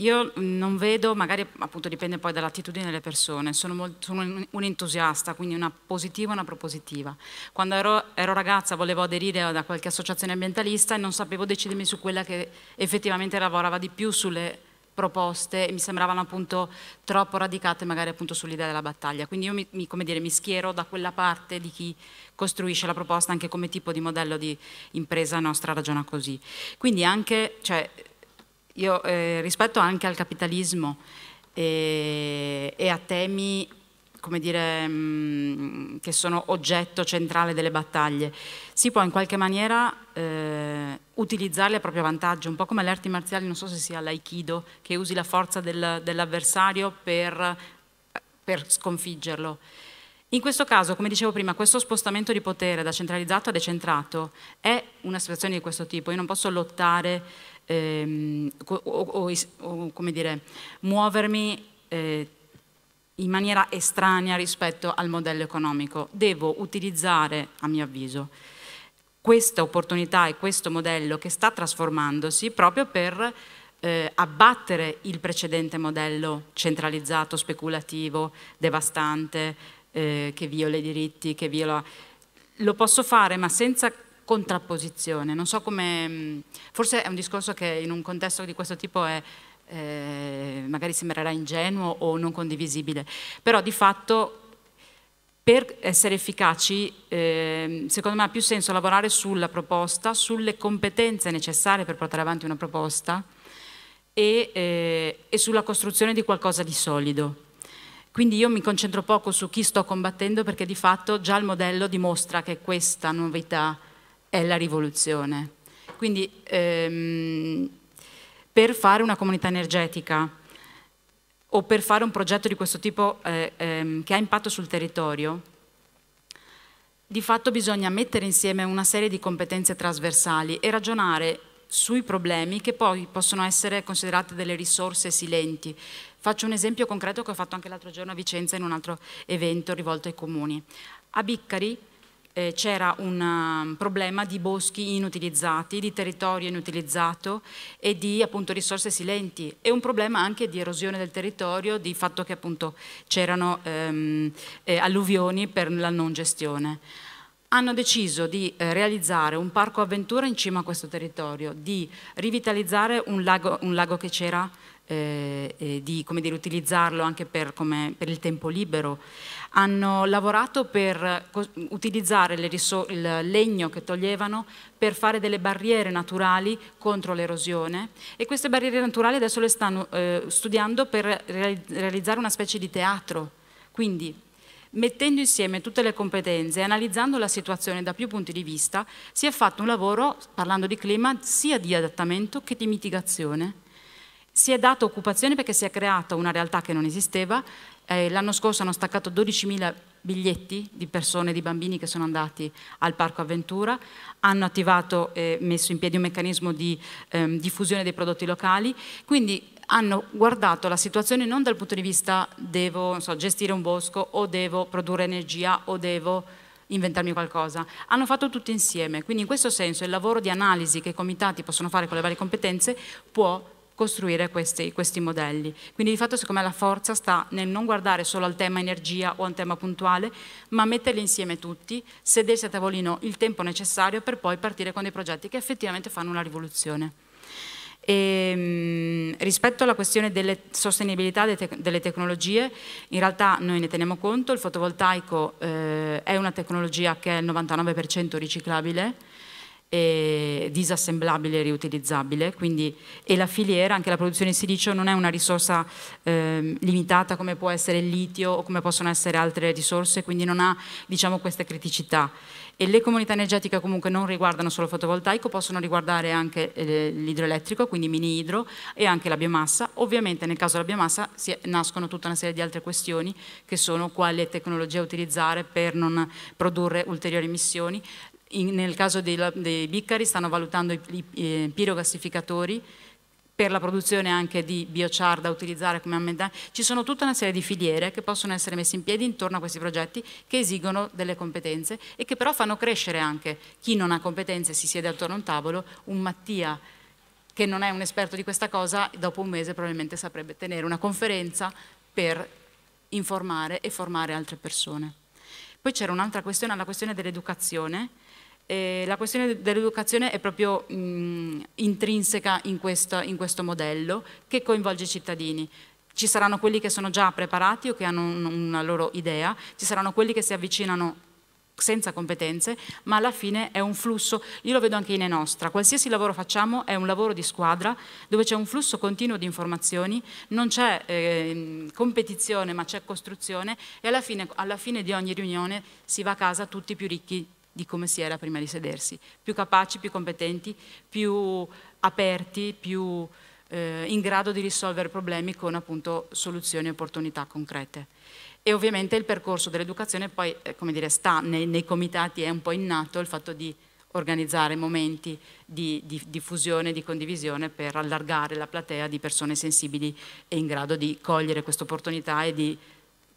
Io non vedo, magari appunto dipende poi dall'attitudine delle persone, sono, molto, sono, un entusiasta, quindi una positiva e una propositiva. Quando ero, ero ragazza volevo aderire da qualche associazione ambientalista e non sapevo decidermi su quella che effettivamente lavorava di più sulle proposte e mi sembravano appunto troppo radicate magari appunto sull'idea della battaglia. Quindi io mi, mi, come dire, mi schiero da quella parte di chi costruisce la proposta anche come tipo di modello di impresa nostra ragiona così. Quindi anche, cioè, io, eh, rispetto anche al capitalismo e, eh, e a temi come dire, mm, che sono oggetto centrale delle battaglie, si può in qualche maniera eh, utilizzarle a proprio vantaggio, un po' come le arti marziali, non so se sia l'aikido, che usi la forza del, dell'avversario per, per, sconfiggerlo. In questo caso, come dicevo prima, questo spostamento di potere da centralizzato a decentrato è una situazione di questo tipo, io non posso lottare ehm, o, o, o, come dire, muovermi eh, in maniera estranea rispetto al modello economico. Devo utilizzare, a mio avviso, questa opportunità e questo modello che sta trasformandosi proprio per eh, abbattere il precedente modello centralizzato, speculativo, devastante, eh, che viola i diritti, che viola... Lo posso fare ma senza contrapposizione. Non so come, mm, forse è un discorso che in un contesto di questo tipo è, eh, magari sembrerà ingenuo o non condivisibile, però di fatto per essere efficaci, eh, secondo me ha più senso lavorare sulla proposta, sulle competenze necessarie per portare avanti una proposta e, eh, e sulla costruzione di qualcosa di solido. Quindi io mi concentro poco su chi sto combattendo perché di fatto già il modello dimostra che questa novità è la rivoluzione. Quindi ehm, per fare una comunità energetica o per fare un progetto di questo tipo eh, ehm, che ha impatto sul territorio, di fatto bisogna mettere insieme una serie di competenze trasversali e ragionare sui problemi che poi possono essere considerate delle risorse silenti. Faccio un esempio concreto che ho fatto anche l'altro giorno a Vicenza in un altro evento rivolto ai comuni. A Biccari eh, c'era un um, problema di boschi inutilizzati, di territorio inutilizzato e di appunto risorse silenti e un problema anche di erosione del territorio, di fatto che appunto c'erano ehm, eh, alluvioni per la non gestione hanno deciso di eh, realizzare un parco avventura in cima a questo territorio, di rivitalizzare un lago, un lago che c'era eh, e eh, di dire, utilizzarlo anche per, come, per, il tempo libero. Hanno lavorato per utilizzare il legno che toglievano per fare delle barriere naturali contro l'erosione e queste barriere naturali adesso le stanno eh, studiando per realizzare una specie di teatro. Quindi mettendo insieme tutte le competenze e analizzando la situazione da più punti di vista, si è fatto un lavoro, parlando di clima, sia di adattamento che di mitigazione si è data occupazione perché si è creata una realtà che non esisteva. Eh, l'anno scorso hanno staccato 12.000 biglietti di persone, di bambini che sono andati al Parco Avventura, hanno attivato e eh, messo in piedi un meccanismo di ehm, diffusione dei prodotti locali, quindi hanno guardato la situazione non dal punto di vista devo so, gestire un bosco o devo produrre energia o devo inventarmi qualcosa, hanno fatto tutto insieme, quindi in questo senso il lavoro di analisi che i comitati possono fare con le varie competenze può costruire questi, questi modelli. Quindi di fatto secondo me la forza sta nel non guardare solo al tema energia o al tema puntuale, ma metterli insieme tutti, sedersi a tavolino il tempo necessario per poi partire con dei progetti che effettivamente fanno una rivoluzione. E, ehm, rispetto alla questione della sostenibilità delle tecnologie, in realtà noi ne teniamo conto, il fotovoltaico eh, è una tecnologia che è il 99% riciclabile, disassemblabile e riutilizzabile quindi, e la filiera, anche la produzione di silicio non è una risorsa eh, limitata come può essere il litio o come possono essere altre risorse quindi non ha diciamo, queste criticità e le comunità energetiche comunque non riguardano solo il fotovoltaico possono riguardare anche eh, l'idroelettrico quindi mini idro e anche la biomassa ovviamente nel caso della biomassa si, nascono tutta una serie di altre questioni che sono quale tecnologia utilizzare per non produrre ulteriori emissioni in, nel caso dei, dei, biccari stanno valutando i, i, i pirogassificatori per la produzione anche di biochar da utilizzare come ammendamento. Ci sono tutta una serie di filiere che possono essere messe in piedi intorno a questi progetti che esigono delle competenze e che però fanno crescere anche chi non ha competenze si siede attorno a un tavolo, un Mattia che non è un esperto di questa cosa, dopo un mese probabilmente saprebbe tenere una conferenza per informare e formare altre persone. Poi c'era un'altra questione, la questione dell'educazione, eh, la questione dell'educazione è proprio mh, intrinseca in questo, in questo modello che coinvolge i cittadini. Ci saranno quelli che sono già preparati o che hanno una loro idea, ci saranno quelli che si avvicinano senza competenze, ma alla fine è un flusso, io lo vedo anche in Enostra, qualsiasi lavoro facciamo è un lavoro di squadra dove c'è un flusso continuo di informazioni, non c'è eh, competizione ma c'è costruzione e alla fine, alla fine di ogni riunione si va a casa tutti più ricchi di come si era prima di sedersi, più capaci, più competenti, più aperti, più eh, in grado di risolvere problemi con appunto soluzioni e opportunità concrete. E ovviamente il percorso dell'educazione poi, eh, come dire, sta nei, nei, comitati, è un po' innato il fatto di organizzare momenti di, di diffusione, di condivisione per allargare la platea di persone sensibili e in grado di cogliere questa opportunità e di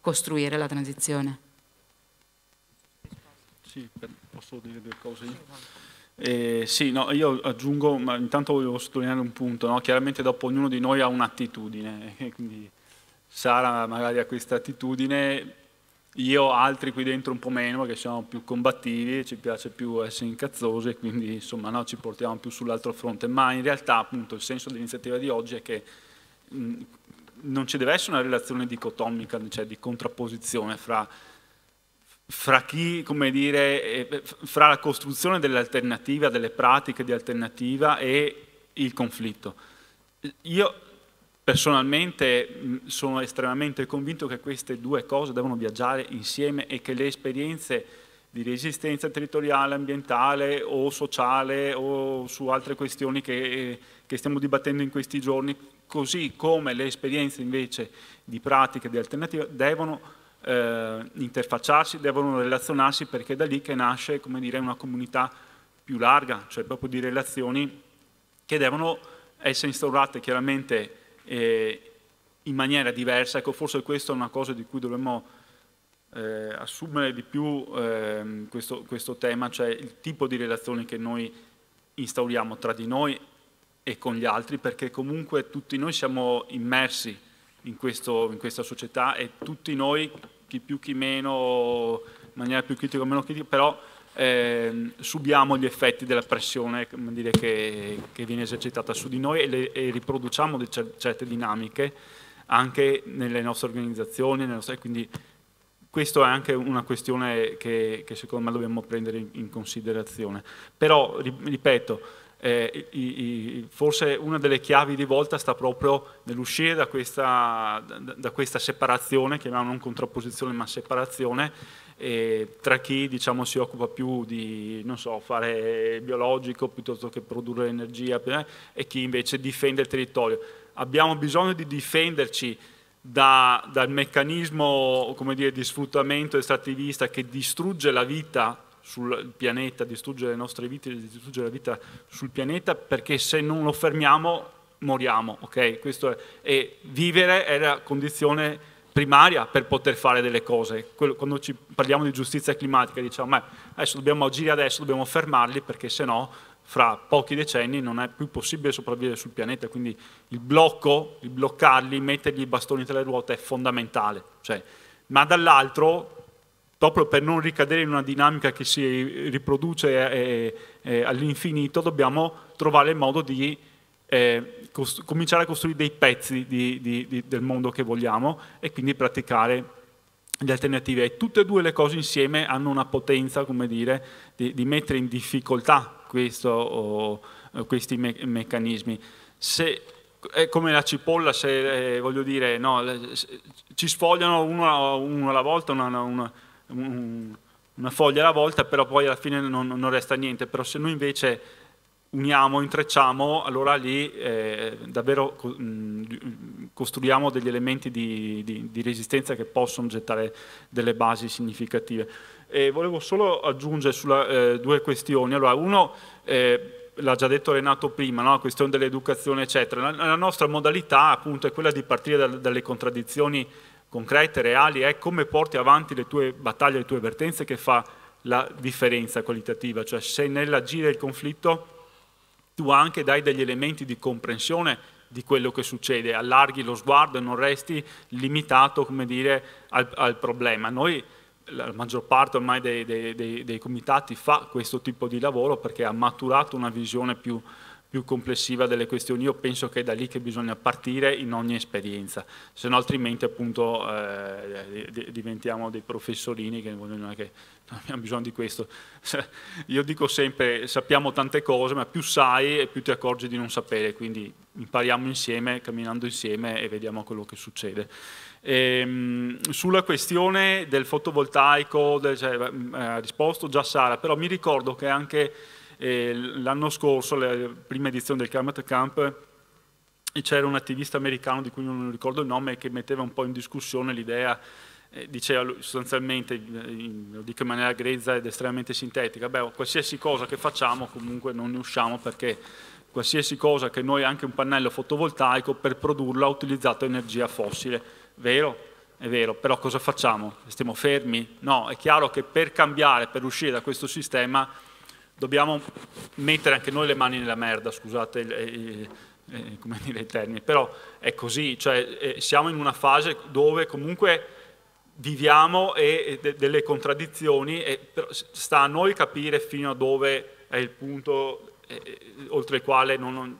costruire la transizione. Sì, per, posso dire due cose io? Eh, sì, no, io aggiungo, ma intanto voglio sottolineare un punto, no? chiaramente dopo ognuno di noi ha un'attitudine, quindi Sara magari ha questa attitudine, io altri qui dentro un po' meno, perché siamo più combattivi, ci piace più essere incazzosi, quindi insomma no, ci portiamo più sull'altro fronte, ma in realtà appunto il senso dell'iniziativa di oggi è che mh, non ci deve essere una relazione dicotomica, cioè di contrapposizione fra fra chi, come dire, eh, eh, fra la costruzione dell'alternativa, delle pratiche di alternativa e il conflitto. Io personalmente mm, sono estremamente convinto che queste due cose devono viaggiare insieme e che le esperienze di resistenza territoriale, ambientale o sociale o su altre questioni che, eh, che stiamo dibattendo in questi giorni, così come le esperienze invece di pratiche di alternativa devono eh, interfacciarsi, devono relazionarsi perché è da lì che nasce dire, una comunità più larga, cioè proprio di relazioni che devono essere instaurate chiaramente eh, in maniera diversa. Ecco, forse questa è una cosa di cui dovremmo eh, assumere di più eh, questo, questo, tema, cioè il tipo di relazioni che noi instauriamo tra di noi e con gli altri, perché comunque tutti noi siamo immersi in, questo, in questa società e tutti noi chi più chi meno, in maniera più critica o meno critica, però eh, subiamo gli effetti della pressione dire, che, che, viene esercitata su di noi e, le, e riproduciamo certe dinamiche anche nelle nostre organizzazioni, nelle nostre, quindi questa è anche una questione che, che, secondo me dobbiamo prendere in considerazione. Però, ripeto, eh, i, i, forse una delle chiavi di volta sta proprio nell'uscire da questa, da, da questa separazione, chiamiamola non contrapposizione ma separazione, eh, tra chi diciamo, si occupa più di so, fare biologico piuttosto che produrre energia eh, e chi invece difende il territorio. Abbiamo bisogno di difenderci da, dal meccanismo dire, di sfruttamento estrattivista che distrugge la vita sul pianeta, distruggere le nostre vite, distruggere la vita sul pianeta, perché se non lo fermiamo moriamo, ok? Questo è, e vivere è la condizione primaria per poter fare delle cose. quando ci parliamo di giustizia climatica diciamo, ma adesso dobbiamo agire adesso, dobbiamo fermarli perché se no fra pochi decenni non è più possibile sopravvivere sul pianeta, quindi il blocco, il bloccarli, mettergli i bastoni tra le ruote è fondamentale. Cioè, ma dall'altro proprio per non ricadere in una dinamica che si riproduce eh, eh, all'infinito, dobbiamo trovare il modo di eh, cominciare a costruire dei pezzi di, di, di, del mondo che vogliamo e quindi praticare le alternative. E tutte e due le cose insieme hanno una potenza, come dire, di, mettere in difficoltà questo, o, eh, questi me meccanismi. Se è come la cipolla, se eh, voglio dire, no, le, se, ci sfogliano uno, uno alla volta, una, una una foglia alla volta, però poi alla fine non, non, resta niente. Però se noi invece uniamo, intrecciamo, allora lì eh, davvero mh, mm, mm, costruiamo degli elementi di, di, di, resistenza che possono gettare delle basi significative. E volevo solo aggiungere sulla, eh, due questioni. Allora, uno, eh, l'ha già detto Renato prima, no? la questione dell'educazione, eccetera. La, la, nostra modalità appunto è quella di partire da, dalle contraddizioni concrete, reali, è come porti avanti le tue battaglie, le tue vertenze che fa la differenza qualitativa, cioè se nell'agire il conflitto tu anche dai degli elementi di comprensione di quello che succede, allarghi lo sguardo e non resti limitato come dire, al, al problema. Noi la maggior parte ormai dei, dei, dei, dei, comitati fa questo tipo di lavoro perché ha maturato una visione più, più complessiva delle questioni, io penso che è da lì che bisogna partire in ogni esperienza, se no altrimenti appunto eh, diventiamo dei professorini che non, è che abbiamo bisogno di questo. Io dico sempre, sappiamo tante cose, ma più sai e più ti accorgi di non sapere, quindi impariamo insieme, camminando insieme e vediamo quello che succede. E, ehm, sulla questione del fotovoltaico, del, cioè, eh, ha risposto già Sara, però mi ricordo che anche l'anno scorso, la prima edizione del Climate Camp, c'era un attivista americano di cui non ricordo il nome che metteva un po' in discussione l'idea diceva sostanzialmente, lo dico in maniera grezza ed estremamente sintetica, beh, qualsiasi cosa che facciamo comunque non ne usciamo perché qualsiasi cosa che noi, anche un pannello fotovoltaico, per produrla ha utilizzato energia fossile. Vero? È vero, però cosa facciamo? Stiamo fermi? No, è chiaro che per cambiare, per uscire da questo sistema dobbiamo mettere anche noi le mani nella merda, scusate il, eh, il, eh, come dire, i termini, però è così, cioè, eh, siamo in una fase dove comunque viviamo e, e delle contraddizioni e sta a noi capire fino a dove è il punto e, oltre il quale non, non,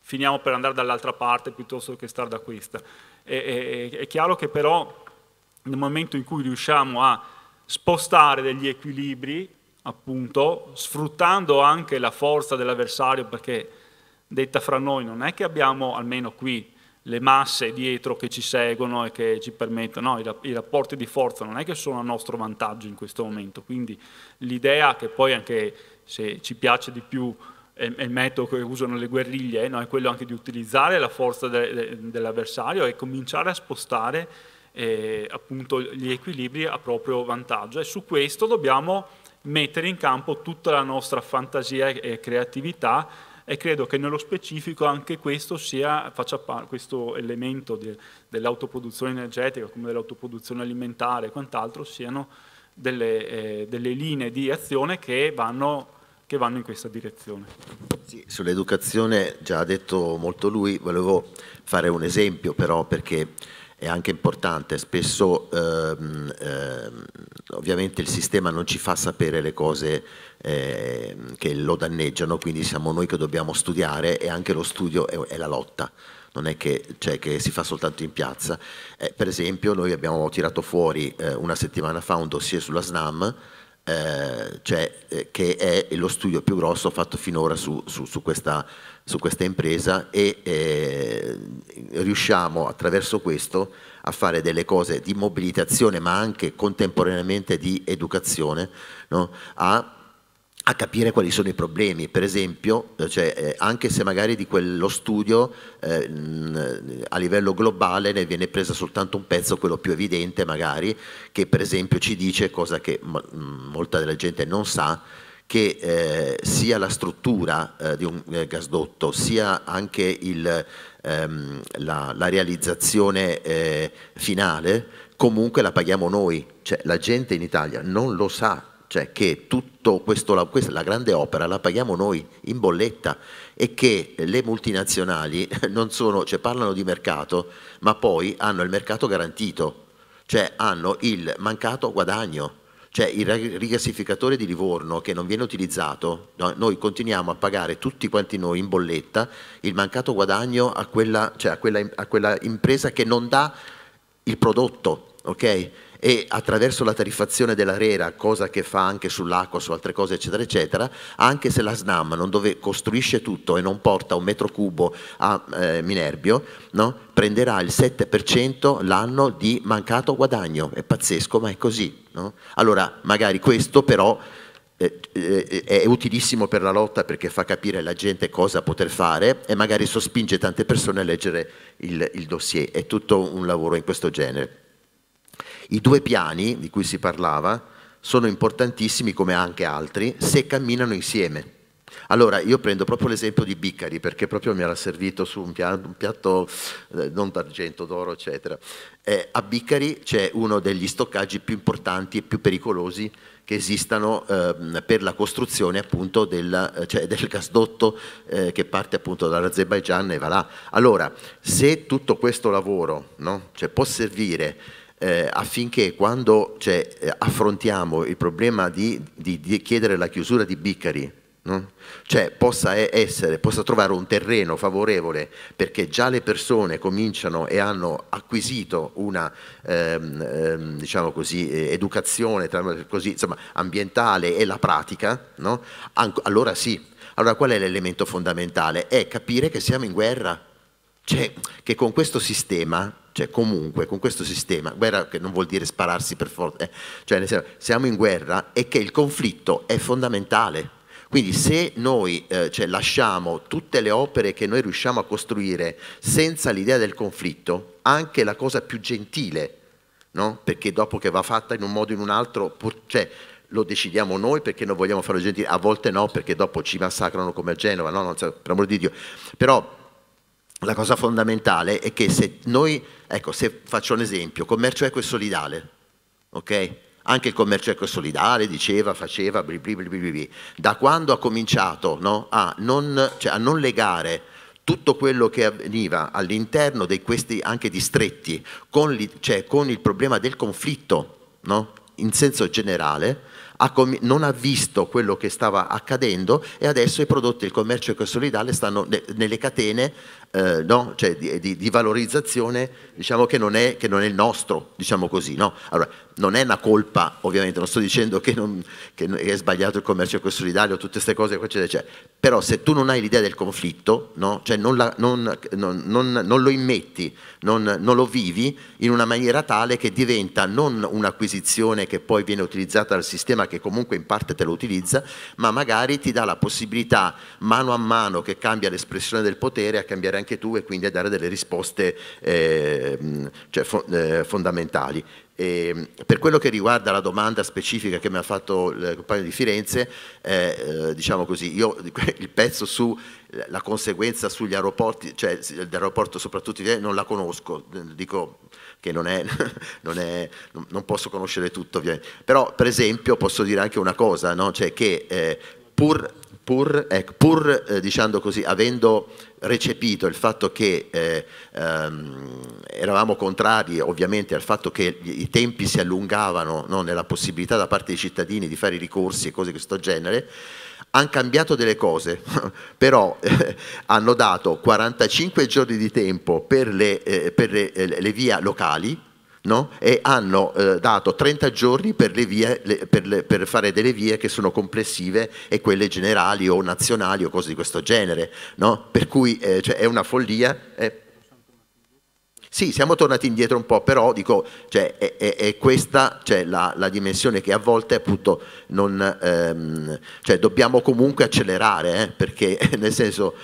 finiamo per andare dall'altra parte piuttosto che stare da questa. è chiaro che però nel momento in cui riusciamo a spostare degli equilibri appunto, sfruttando anche la forza dell'avversario, perché detta fra noi non è che abbiamo, almeno qui, le masse dietro che ci seguono e che ci permettono, no, i rapporti di forza non è che sono a nostro vantaggio in questo momento, quindi l'idea che poi anche se ci piace di più è il metodo che usano le guerriglie, no, è quello anche di utilizzare la forza de, de, dell'avversario e cominciare a spostare eh, appunto gli equilibri a proprio vantaggio e su questo dobbiamo mettere in campo tutta la nostra fantasia e creatività e credo che nello specifico anche questo, sia, questo elemento de, dell'autoproduzione energetica come dell'autoproduzione alimentare e quant'altro siano delle, eh, delle, linee di azione che vanno, che vanno in questa direzione. Sì, sull'educazione già ha detto molto lui, volevo fare un esempio però perché è anche importante, spesso ehm, ehm, ovviamente il sistema non ci fa sapere le cose ehm, che lo danneggiano, quindi siamo noi che dobbiamo studiare e anche lo studio è, è la lotta non è che, cioè, che, si fa soltanto in piazza. Eh, per esempio noi abbiamo tirato fuori eh, una settimana fa un dossier sulla SNAM eh, cioè, eh, che è lo studio più grosso fatto finora su, su, su, questa, su questa, impresa e eh, riusciamo attraverso questo a fare delle cose di mobilitazione ma anche contemporaneamente di educazione no? a a capire quali sono i problemi, per esempio, eh, cioè, eh, anche se magari di quello studio eh, a livello globale ne viene presa soltanto un pezzo, quello più evidente magari, che per esempio ci dice, cosa che molta della gente non sa, che eh, sia la struttura eh, di un eh, gasdotto, sia anche il, ehm, la, la, realizzazione finale, comunque la paghiamo noi, cioè la gente in Italia non lo sa cioè che tutto questo, la, questa, la grande opera la paghiamo noi in bolletta e che le multinazionali sono, cioè, parlano di mercato, ma poi hanno il mercato garantito, cioè hanno il mancato guadagno cioè il rigassificatore di Livorno che non viene utilizzato, noi continuiamo a pagare tutti quanti noi in bolletta il mancato guadagno a quella, cioè a quella, a quella impresa che non dà il prodotto, okay? e attraverso la tariffazione dell'arera, cosa che fa anche sull'acqua, su altre cose eccetera eccetera, anche se la SNAM non dove costruisce tutto e non porta un metro cubo a eh, Minerbio, no? prenderà il 7% l'anno di mancato guadagno, è pazzesco ma è così. No? Allora magari questo però eh, eh, è utilissimo per la lotta perché fa capire alla gente cosa poter fare e magari sospinge tante persone a leggere il, il dossier. È tutto un lavoro in questo genere. I due piani di cui si parlava sono importantissimi come anche altri se camminano insieme. Allora, io prendo proprio l'esempio di Biccari, perché proprio mi era servito su un piatto, un piatto eh, non d'argento, d'oro, eccetera. Eh, a Biccari c'è uno degli stoccaggi più importanti e più pericolosi che esistano eh, per la costruzione appunto del, eh, cioè, del gasdotto eh, che parte appunto dall'Azerbaigian e va là. Allora, se tutto questo lavoro no, cioè, può servire eh, affinché quando cioè, eh, affrontiamo il problema di, di, di, chiedere la chiusura di Biccari, no? cioè, possa, essere, possa trovare un terreno favorevole perché già le persone cominciano e hanno acquisito una ehm, ehm diciamo così, eh, educazione così, insomma, ambientale e la pratica, no? allora sì. Allora qual è l'elemento fondamentale? È capire che siamo in guerra cioè, che con questo sistema, cioè comunque con questo sistema, guerra che non vuol dire spararsi per forza, eh, cioè senso, siamo in guerra e che il conflitto è fondamentale. Quindi se noi eh, cioè, lasciamo tutte le opere che noi riusciamo a costruire senza l'idea del conflitto, anche la cosa più gentile, no? perché dopo che va fatta in un modo o in un altro, pur, cioè, lo decidiamo noi perché non vogliamo farlo gentile, a volte no perché dopo ci massacrano come a Genova, no? non so, cioè, per amor di Dio. Però la cosa fondamentale è che se noi, ecco, se faccio un esempio, commercio equo e solidale, ok? Anche il commercio equo e solidale diceva, faceva, bli bli bli bli bli. Da quando ha cominciato no? a, non, cioè, a, non, legare tutto quello che avveniva all'interno di questi anche distretti con, li, cioè, con il problema del conflitto, no? in senso generale, non ha visto quello che stava accadendo e adesso i prodotti del commercio ecosolidale stanno nelle catene eh, no? cioè, di, di, di, valorizzazione diciamo che non è, che non è il nostro, diciamo così. No? Allora, non è una colpa, ovviamente, non sto dicendo che, non, che è sbagliato il commercio consolidario, tutte queste cose, eccetera, eccetera. però se tu non hai l'idea del conflitto, no? cioè non, la, non, lo immetti, non, lo vivi in una maniera tale che diventa non un'acquisizione che poi viene utilizzata dal sistema che comunque in parte te lo utilizza, ma magari ti dà la possibilità mano a mano che cambia l'espressione del potere a cambiare anche anche tu e quindi a dare delle risposte eh, cioè, fo eh, fondamentali. E ehm, per quello che riguarda la domanda specifica che mi ha fatto il compagno di Firenze, eh, eh diciamo così, io il pezzo sulla eh, conseguenza sugli aeroporti, cioè dell'aeroporto soprattutto non la conosco, eh, dico che non, è, non, è, non posso conoscere tutto ovviamente, però per esempio posso dire anche una cosa, no? cioè che eh, pur Pur, ecco, pur eh, diciamo così, avendo recepito il fatto che eh, ehm, eravamo contrari ovviamente al fatto che i tempi si allungavano no, nella possibilità da parte dei cittadini di fare ricorsi e cose di questo genere, hanno cambiato delle cose, però eh, hanno dato 45 giorni di tempo per le, eh, per le, eh, le via locali, No? e hanno eh, dato 30 giorni per, le vie, le, per, le, per, fare delle vie che sono complessive e quelle generali o nazionali o cose di questo genere. No? Per cui eh, cioè, è una follia. Eh. Sì, siamo tornati indietro un po', però dico, cioè, è, è, è, questa cioè, la, la, dimensione che a volte appunto non, ehm, cioè, dobbiamo comunque accelerare, eh, perché nel senso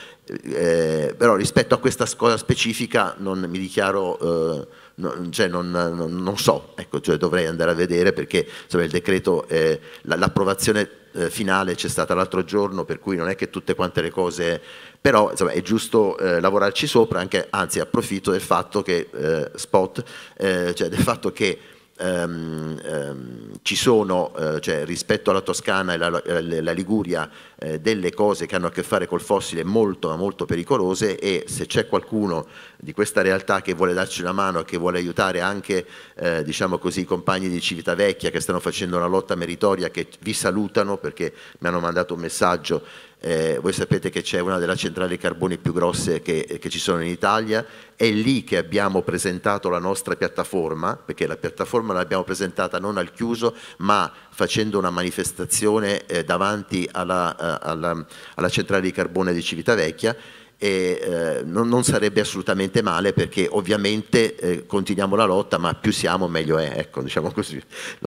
eh, però rispetto a questa cosa specifica non mi dichiaro, eh, non, cioè non, non, non, so, ecco, cioè dovrei andare a vedere perché insomma, il decreto, eh, l'approvazione eh, finale c'è stata l'altro giorno, per cui non è che tutte quante le cose, però insomma, è giusto eh, lavorarci sopra, anche, anzi approfitto del fatto che, eh, spot, cioè del fatto che ehm, ehm, ci sono, cioè, rispetto alla Toscana e alla, alla Liguria, eh, delle cose che hanno a che fare col fossile molto ma molto pericolose e se c'è qualcuno di questa realtà che vuole darci una mano e che vuole aiutare anche eh, diciamo così, i compagni di Civitavecchia che stanno facendo una lotta meritoria che vi salutano perché mi hanno mandato un messaggio eh, voi sapete che c'è una delle centrali carboni più grosse che, che, ci sono in Italia, è lì che abbiamo presentato la nostra piattaforma, perché la piattaforma l'abbiamo presentata non al chiuso ma facendo una manifestazione eh, davanti alla, eh, alla, alla, centrale di carbone di Civitavecchia e eh, non, non, sarebbe assolutamente male perché ovviamente eh, continuiamo la lotta ma più siamo meglio è, ecco, diciamo così.